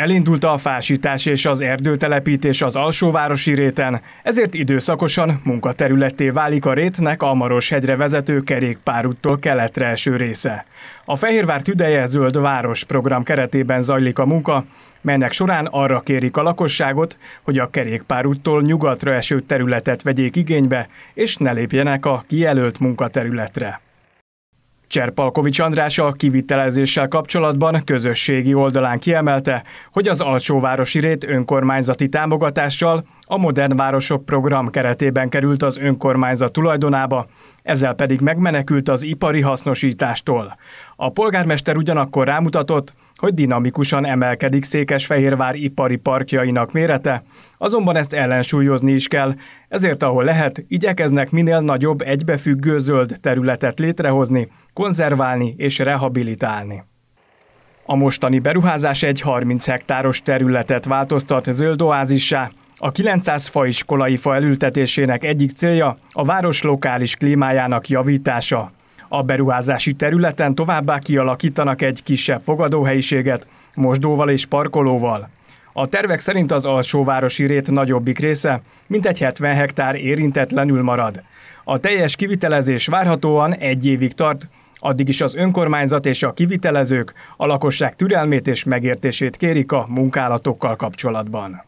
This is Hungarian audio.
Elindult a fásítás és az erdőtelepítés az alsóvárosi réten, ezért időszakosan munkaterületté válik a rétnek a Maroshegyre vezető kerékpárúttól keletre eső része. A Fehérvár tüdeje zöld város program keretében zajlik a munka, melynek során arra kérik a lakosságot, hogy a kerékpárúttól nyugatra eső területet vegyék igénybe, és ne lépjenek a kijelölt munkaterületre. Cserpalkovics András a kivitelezéssel kapcsolatban közösségi oldalán kiemelte, hogy az alsóvárosi rét önkormányzati támogatással a Modern Városok program keretében került az önkormányzat tulajdonába, ezzel pedig megmenekült az ipari hasznosítástól. A polgármester ugyanakkor rámutatott, hogy dinamikusan emelkedik Székesfehérvár ipari parkjainak mérete, azonban ezt ellensúlyozni is kell, ezért ahol lehet, igyekeznek minél nagyobb egybefüggő zöld területet létrehozni, konzerválni és rehabilitálni. A mostani beruházás egy 30 hektáros területet változtat zöld oázissá, a 900 fa iskolai fa elültetésének egyik célja a város lokális klímájának javítása, a beruházási területen továbbá kialakítanak egy kisebb fogadóhelyiséget, mosdóval és parkolóval. A tervek szerint az alsóvárosi rét nagyobbik része, mintegy 70 hektár érintetlenül marad. A teljes kivitelezés várhatóan egy évig tart, addig is az önkormányzat és a kivitelezők a lakosság türelmét és megértését kérik a munkálatokkal kapcsolatban.